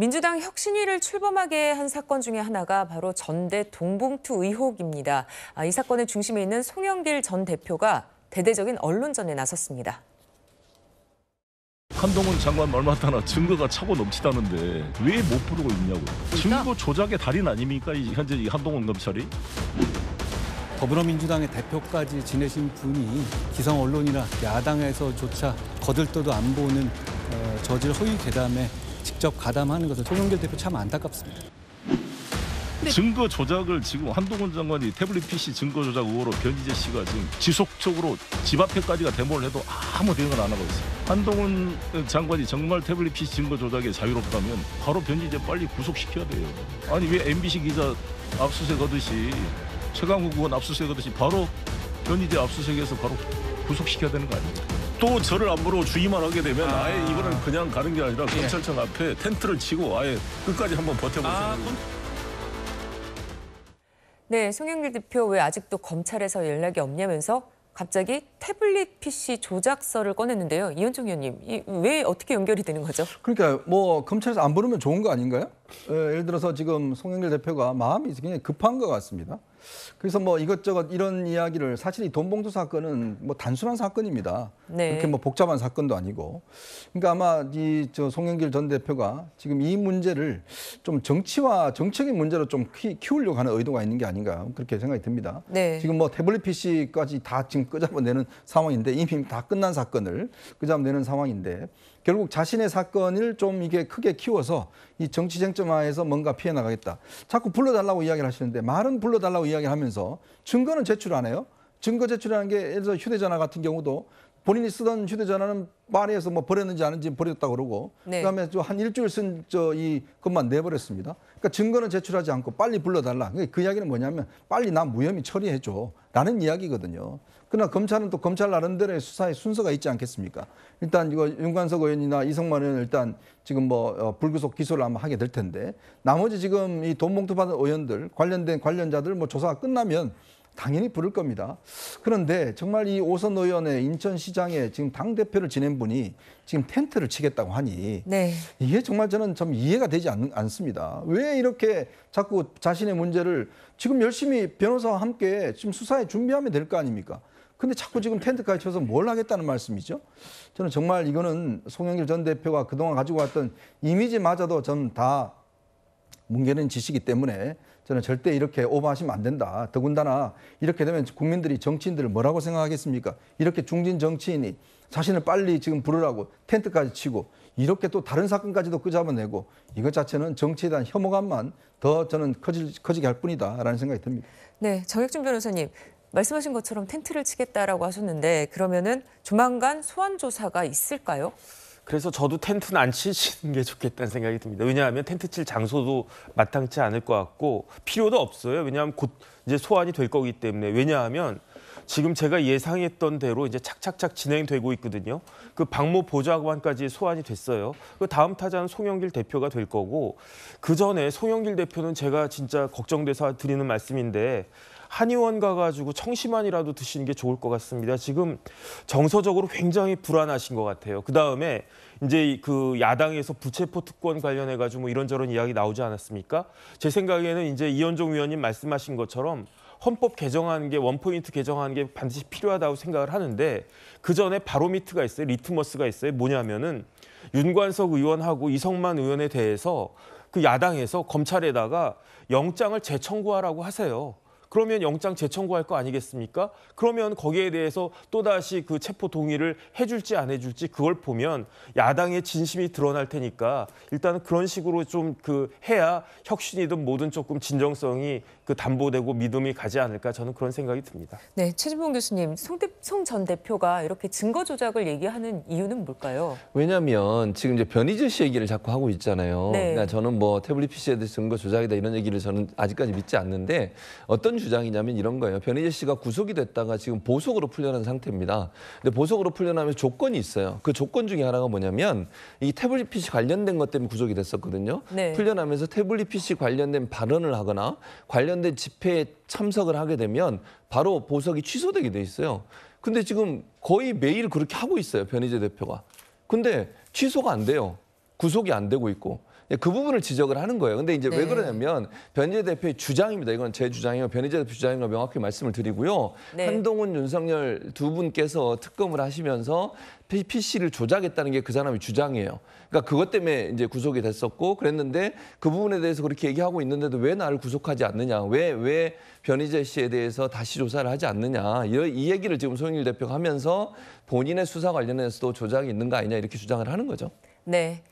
민주당 혁신위를 출범하게 한 사건 중에 하나가 바로 전대 동봉투 의혹입니다. 아, 이 사건의 중심에 있는 송영길 전 대표가 대대적인 언론전에 나섰습니다. 한동훈 장관 말마다나 증거가 차고 넘치다는데 왜 못 부르고 있냐고 그러니까. 증거 조작의 달인 아닙니까? 현재 한동훈 검찰이? 더불어민주당의 대표까지 지내신 분이 기성 언론이나 야당에서조차 거들떠도 안 보는 어, 저질 허위 괴담에 직접 가담하는 것은 송영길 대표 참 안타깝습니다. 네. 증거 조작을 지금 한동훈 장관이 태블릿 PC 증거 조작 의혹으로 변희재 씨가 지금 지속적으로 집 앞에까지가 데모를 해도 아무 대응을 안 하고 있어요. 한동훈 장관이 정말 태블릿 PC 증거 조작에 자유롭다면 바로 변희재 빨리 구속시켜야 돼요. 아니 왜 MBC 기자 압수수색 하듯이 최강욱 의원 압수수색 하듯이 바로 변희재 압수수색에서 바로 구속시켜야 되는 거 아닙니까? 또 저를 안 보러 주의만 하게 되면 아. 예 이거는 그냥 가는 게 아니라 경찰청 예. 앞에 텐트를 치고 아예 끝까지 한번 버텨보세요. 아, 건- 네, 송영길 대표 왜 아직도 검찰에서 연락이 없냐면서 갑자기 태블릿 PC 조작서를 꺼냈는데요. 이현종 의원님, 이 왜 어떻게 연결이 되는 거죠? 그러니까 뭐 검찰에서 안 부르면 좋은 거 아닌가요? 예, 예를 들어서 지금 송영길 대표가 마음이 굉장히 급한 것 같습니다. 그래서 뭐 이것저것 이런 이야기를 사실 이 돈봉투 사건은 뭐 단순한 사건입니다. 네. 그렇게 뭐 복잡한 사건도 아니고. 그러니까 아마 이 저 송영길 전 대표가 지금 이 문제를 좀 정치와 정책의 문제로 좀 키, 키우려고 하는 의도가 있는 게 아닌가 그렇게 생각이 듭니다. 네. 지금 뭐 태블릿 PC까지 다 지금 끄잡아내는 상황인데 이미 다 끝난 사건을 끄잡아내는 상황인데 결국 자신의 사건을 좀 이게 크게 키워서 이 정치 쟁점화에서 뭔가 피해 나가겠다. 자꾸 불러달라고 이야기를 하시는데 말은 불러달라고 이야기를 하면서 증거는 제출 안 해요. 증거 제출이라는 게 예를 들어 휴대전화 같은 경우도 본인이 쓰던 휴대전화는 파리에서 뭐 버렸는지 아닌지 버렸다 고 그러고 네. 그다음에 한 일주일 쓴 저 이 것만 내버렸습니다. 그러니까 증거는 제출하지 않고 빨리 불러달라. 그 이야기는 뭐냐면 빨리 나 무혐의 처리해줘라는 이야기거든요. 그러나 검찰은 또 검찰 나름대로의 수사의 순서가 있지 않겠습니까? 일단 이거 윤관석 의원이나 이성만 의원 일단 지금 뭐 어, 불구속 기소를 아마 하게 될 텐데 나머지 지금 이 돈 봉투 받은 의원들 관련된 관련자들 뭐 조사가 끝나면 당연히 부를 겁니다. 그런데 정말 이 오선 의원의 인천시장에 지금 당대표를 지낸 분이 지금 텐트를 치겠다고 하니 네. 이게 정말 저는 좀 이해가 되지 않, 않 습니다왜 이렇게 자꾸 자신의 문제를 지금 열심히 변호사와 함께 지금 수사에 준비하면 될 거 아닙니까? 근데 자꾸 지금 텐트까지 쳐서 뭘 하겠다는 말씀이죠? 저는 정말 이거는 송영길 전 대표가 그동안 가지고 왔던 이미지마저도 전다 뭉개는 짓이기 때문에 저는 절대 이렇게 오버하시면 안 된다. 더군다나 이렇게 되면 국민들이 정치인들을 뭐라고 생각하겠습니까? 이렇게 중진 정치인이 자신을 빨리 지금 부르라고 텐트까지 치고 이렇게 또 다른 사건까지도 끄잡아내고 이것 자체는 정치에 대한 혐오감만 더 저는 커질, 커지게 할 뿐이다라는 생각이 듭니다. 네, 정혁준 변호사님. 말씀하신 것처럼 텐트를 치겠다라고 하셨는데 그러면은 조만간 소환 조사가 있을까요? 그래서 저도 텐트는 안 치시는 게 좋겠다는 생각이 듭니다. 왜냐하면 텐트 칠 장소도 마땅치 않을 것 같고 필요도 없어요. 왜냐하면 곧 이제 소환이 될 거기 때문에 왜냐하면 지금 제가 예상했던 대로 이제 착착착 진행되고 있거든요. 그 박모 보좌관까지 소환이 됐어요. 그 다음 타자는 송영길 대표가 될 거고 그 전에 송영길 대표는 제가 진짜 걱정돼서 드리는 말씀인데 한의원 가가지고 청심환이라도 드시는 게 좋을 것 같습니다. 지금 정서적으로 굉장히 불안하신 것 같아요. 그 다음에 이제 그 야당에서 부채포 특권 관련해 가지고 뭐 이런저런 이야기 나오지 않았습니까? 제 생각에는 이제 이현종 위원님 말씀하신 것처럼 헌법 개정하는 게 원포인트 개정하는 게 반드시 필요하다고 생각을 하는데 그 전에 바로미트가 있어요. 리트머스가 있어요. 뭐냐면은 윤관석 의원하고 이성만 의원에 대해서 그 야당에서 검찰에다가 영장을 재청구하라고 하세요. 그러면 영장 재청구할 거 아니겠습니까? 그러면 거기에 대해서 또다시 그 체포 동의를 해줄지 안 해줄지 그걸 보면 야당의 진심이 드러날 테니까 일단 그런 식으로 좀 그 해야 혁신이든 뭐든 조금 진정성이 그 담보되고 믿음이 가지 않을까 저는 그런 생각이 듭니다. 네, 최진봉 교수님, 송 전 대표가 이렇게 증거 조작을 얘기하는 이유는 뭘까요? 왜냐하면 지금 이제 변희재 씨 얘기를 자꾸 하고 있잖아요. 네. 그러니까 저는 뭐 태블릿 PC에 대해서 증거 조작이다 이런 얘기를 저는 아직까지 믿지 않는데 어떤 주장이냐면 이런 거예요. 변희재 씨가 구속이 됐다가 지금 보석으로 풀려난 상태입니다. 근데 보석으로 풀려나면 조건이 있어요. 그 조건 중에 하나가 뭐냐면 이 태블릿 PC 관련된 것 때문에 구속이 됐었거든요. 네. 풀려나면서 태블릿 PC 관련된 발언을 하거나 관련된 집회에 참석을 하게 되면 바로 보석이 취소되게 돼 있어요. 근데 지금 거의 매일 그렇게 하고 있어요. 변희재 대표가. 근데 취소가 안 돼요. 구속이 안 되고 있고. 예, 그 부분을 지적을 하는 거예요. 근데 이제 네. 왜 그러냐면 변희재 대표의 주장입니다. 이건 제 주장이고 변희재 대표 주장이고 명확히 말씀을 드리고요. 네. 한동훈, 윤석열 두 분께서 특검을 하시면서 PC를 조작했다는 게 그 사람의 주장이에요. 그러니까 그것 때문에 이제 구속이 됐었고 그랬는데 그 부분에 대해서 그렇게 얘기하고 있는데도 왜 나를 구속하지 않느냐. 왜, 왜 변희재 씨에 대해서 다시 조사를 하지 않느냐. 이 얘기를 지금 송영일 대표가 하면서 본인의 수사 관련해서도 조작이 있는 거 아니냐 이렇게 주장을 하는 거죠. 네.